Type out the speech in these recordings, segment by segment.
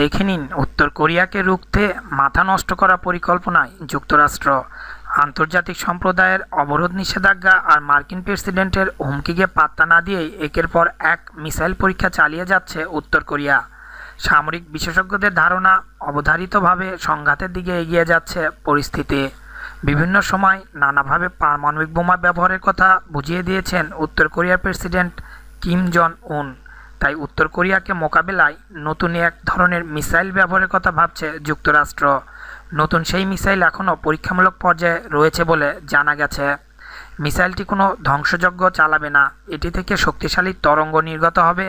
দেখে নিন উত্তর কোরিয়াকে রুখতে মাথা নষ্ট করা পরিকল্পনায় যুক্তরাষ্ট্র আন্তর্জাতিক সম্প্রদায়ের অবরোধ নিষেধাজ্ঞা আর মার্কিন প্রেসিডেন্টের হুমকিকে পাত্তা না দিয়েই একের পর এক মিসাইল পরীক্ষা চালিয়ে যাচ্ছে উত্তর কোরিয়া সামরিক বিশেষজ্ঞদের ধারণা অবধারিতভাবে সংঘাতের দিকে এগিয়ে যাচ্ছে পরিস্থিতি বিভিন্ন সময় নানাভাবে পারমাণবিক বোমা ব্যবহারের কথা বুঝিয়ে দিয়েছেন উত্তর কোরিয়ার প্রেসিডেন্ট কিম জন উন তাই উত্তর কোরিয়াকে মোকাবেলায় নতুন এক ধরনের মিসাইল ব্যবহারের কথা ভাবছে যুক্তরাষ্ট্র নতুন সেই মিসাইল এখনও পরীক্ষামূলক পর্যায়ে রয়েছে বলে জানা গেছে মিসাইলটি কোনো ধ্বংসযজ্ঞ চালাবে না এটি থেকে শক্তিশালী তরঙ্গ নির্গত হবে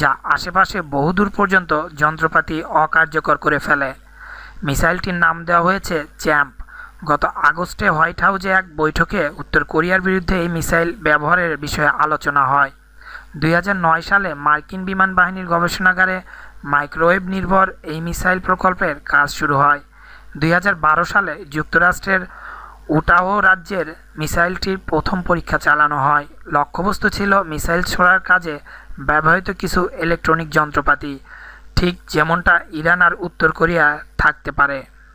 যা আশেপাশে বহুদূর পর্যন্ত যন্ত্রপাতি অকার্যকর করে ফেলে মিসাইলটির নাম দেওয়া হয়েছে চ্যাম্প গত আগস্টে হোয়াইট হাউসে এক বৈঠকে উত্তর কোরিয়ার বিরুদ্ধে এই মিসাইল ব্যবহারের বিষয়ে আলোচনা হয় দুই সালে মার্কিন বিমান বাহিনীর গবেষণাগারে মাইক্রোওয়েভ নির্ভর এই মিসাইল প্রকল্পের কাজ শুরু হয় দুই সালে যুক্তরাষ্ট্রের উটাহো রাজ্যের মিসাইলটির প্রথম পরীক্ষা চালানো হয় লক্ষ্যবস্তু ছিল মিসাইল ছোড়ার কাজে ব্যবহৃত কিছু ইলেকট্রনিক যন্ত্রপাতি ঠিক যেমনটা ইরান আর উত্তর কোরিয়া থাকতে পারে